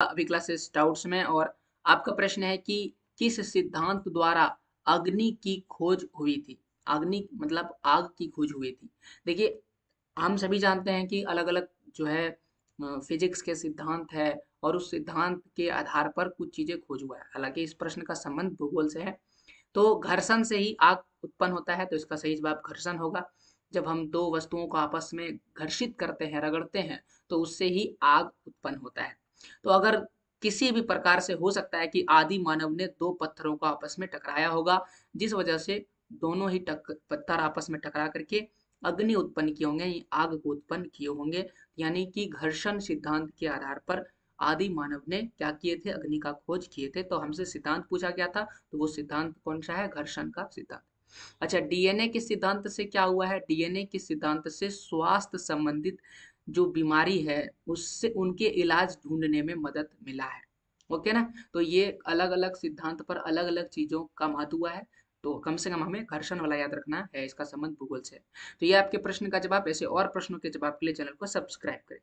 अभी classes doubts में और आपका प्रश्न है कि किस सिद्धांत द्वारा अग्नि की खोज हुई थी अग्नि मतलब आग की खोज हुई थी देखिए हम सभी जानते हैं कि अलग अलग जो है फिजिक्स के सिद्धांत है और उस सिद्धांत के आधार पर कुछ चीजें खोज हुआ है हालांकि इस प्रश्न का संबंध भूगोल से है तो घर्षण से ही आग उत्पन्न होता है तो इसका सही जवाब घर्षण होगा जब हम दो वस्तुओं को आपस में घर्षित करते हैं रगड़ते हैं तो उससे ही आग उत्पन्न होता है तो अगर किसी भी प्रकार से हो सकता है कि आदि मानव ने दो पत्थरों को आपस में टकराया होगा जिस वजह से दोनों ही टक पत्थर आपस में टकरा करके अग्नि उत्पन्न किए होंगे आग को उत्पन्न किए होंगे यानी कि घर्षण सिद्धांत के आधार पर आदि मानव ने क्या किए थे अग्नि का खोज किए थे तो हमसे सिद्धांत पूछा गया था तो वो सिद्धांत कौन सा है घर्षण का सिद्धांत अच्छा डीएनए के सिद्धांत से क्या हुआ है डीएनए के सिद्धांत से स्वास्थ्य संबंधित जो बीमारी है उससे उनके इलाज ढूंढने में मदद मिला है ओके ना तो ये अलग अलग सिद्धांत पर अलग अलग चीजों का महत्व हुआ है तो कम से कम हमें घर्षण वाला याद रखना है इसका संबंध भूगोल से तो ये आपके प्रश्न का जवाब ऐसे और प्रश्नों के जवाब के लिए चैनल को सब्सक्राइब करें